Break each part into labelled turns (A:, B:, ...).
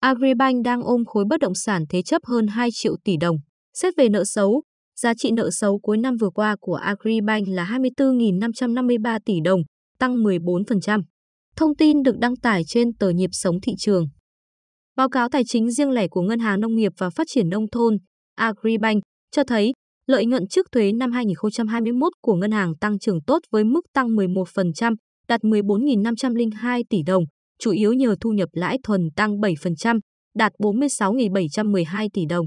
A: Agribank đang ôm khối bất động sản thế chấp hơn 2 triệu tỷ đồng. Xét về nợ xấu, giá trị nợ xấu cuối năm vừa qua của Agribank là 24.553 tỷ đồng, tăng 14%. Thông tin được đăng tải trên tờ nhịp sống thị trường. Báo cáo tài chính riêng lẻ của Ngân hàng Nông nghiệp và Phát triển Nông thôn Agribank cho thấy lợi nhuận trước thuế năm 2021 của ngân hàng tăng trưởng tốt với mức tăng 11%, đạt 14.502 tỷ đồng, chủ yếu nhờ thu nhập lãi thuần tăng 7%, đạt 46.712 tỷ đồng.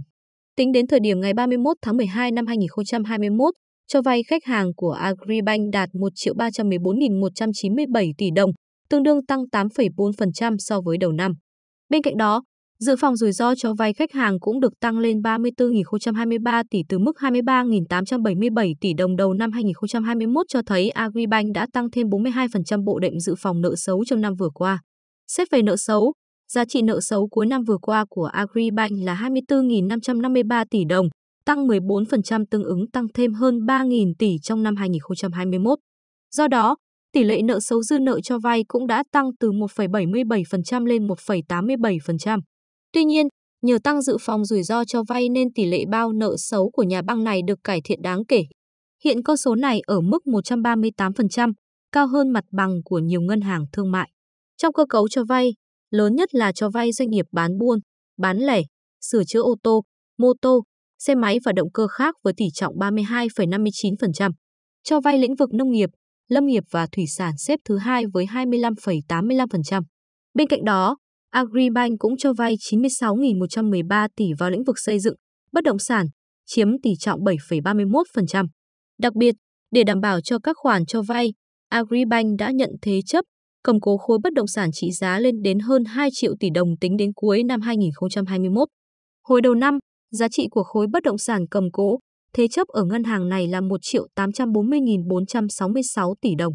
A: Tính đến thời điểm ngày 31 tháng 12 năm 2021, cho vay khách hàng của Agribank đạt 1 314.197 tỷ đồng, tương đương tăng 8,4% so với đầu năm. Bên cạnh đó, dự phòng rủi ro cho vay khách hàng cũng được tăng lên 34.023 tỷ từ mức 23.877 tỷ đồng đầu năm 2021 cho thấy Agribank đã tăng thêm 42% bộ đệm dự phòng nợ xấu trong năm vừa qua. Xét về nợ xấu, giá trị nợ xấu cuối năm vừa qua của Agribank là 24.553 tỷ đồng, tăng 14% tương ứng tăng thêm hơn 3.000 tỷ trong năm 2021. Do đó, tỷ lệ nợ xấu dư nợ cho vay cũng đã tăng từ 1,77% lên 1,87%. Tuy nhiên, nhờ tăng dự phòng rủi ro cho vay nên tỷ lệ bao nợ xấu của nhà băng này được cải thiện đáng kể. Hiện con số này ở mức 138%, cao hơn mặt bằng của nhiều ngân hàng thương mại. Trong cơ cấu cho vay, lớn nhất là cho vay doanh nghiệp bán buôn, bán lẻ, sửa chữa ô tô, mô tô, xe máy và động cơ khác với tỷ trọng 32,59%. Cho vay lĩnh vực nông nghiệp, lâm nghiệp và thủy sản xếp thứ hai với 25,85%. Bên cạnh đó, Agribank cũng cho vay 96.113 tỷ vào lĩnh vực xây dựng, bất động sản, chiếm tỷ trọng 7,31%. Đặc biệt, để đảm bảo cho các khoản cho vay, Agribank đã nhận thế chấp cầm cố khối bất động sản trị giá lên đến hơn 2 triệu tỷ đồng tính đến cuối năm 2021. Hồi đầu năm, giá trị của khối bất động sản cầm cố, thế chấp ở ngân hàng này là 1 triệu 840.466 tỷ đồng.